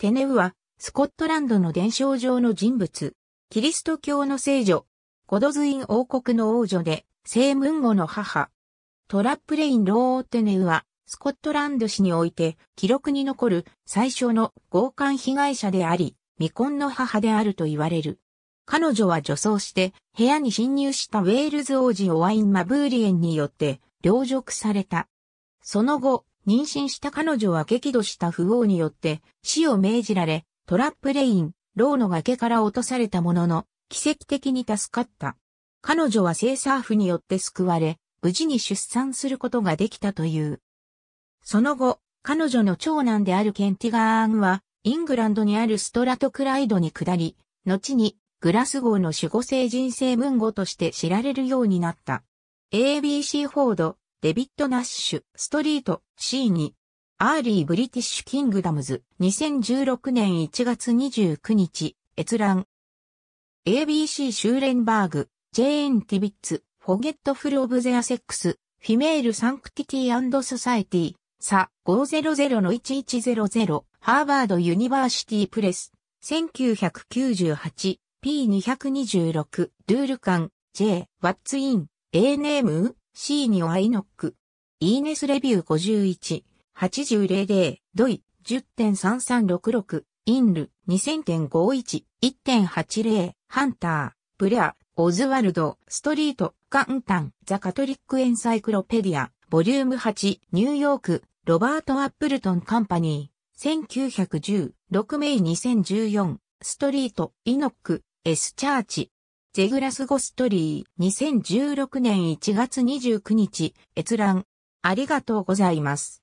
テネウは、スコットランドの伝承上の人物。キリスト教の聖女。ゴドズイン王国の王女で、セ文ムンゴの母。トラップレイン・ロー・テネウは、スコットランド市において、記録に残る最初の強姦被害者であり、未婚の母であると言われる。彼女は女装して、部屋に侵入したウェールズ王子オワイン・マブーリエンによって、領辱された。その後、妊娠した彼女は激怒した不王によって死を命じられ、トラップレイン、ローの崖から落とされたものの、奇跡的に助かった。彼女はセーサーフによって救われ、無事に出産することができたという。その後、彼女の長男であるケンティガーンは、イングランドにあるストラトクライドに下り、後にグラスゴーの守護聖人生文語として知られるようになった。ABC フォード、デビッド・ナッシュ、ストリート、C2、アーリー・ブリティッシュ・キングダムズ、2016年1月29日、閲覧。ABC シューレンバーグ、ジェーン・ティビッツ、フォゲット・フル・オブ・ゼア・セックス、フィメール・サンクティティソサエティ、サ、500-1100、ハーバード・ユニバーシティ・プレス、1998、P226、ルール館、J、ワッツ・イン、A ネームシーニオアイノック。イーネスレビュー51-8000ドイ10.3366インル2000.51.1.80ハンターブレアオズワルドストリートカンタンザカトリックエンサイクロペディアボリューム8ニューヨークロバート・アップルトンカンパニー1910 6名2014ストリートイノック S チャーチゼグラスゴストリー2016年1月29日閲覧ありがとうございます。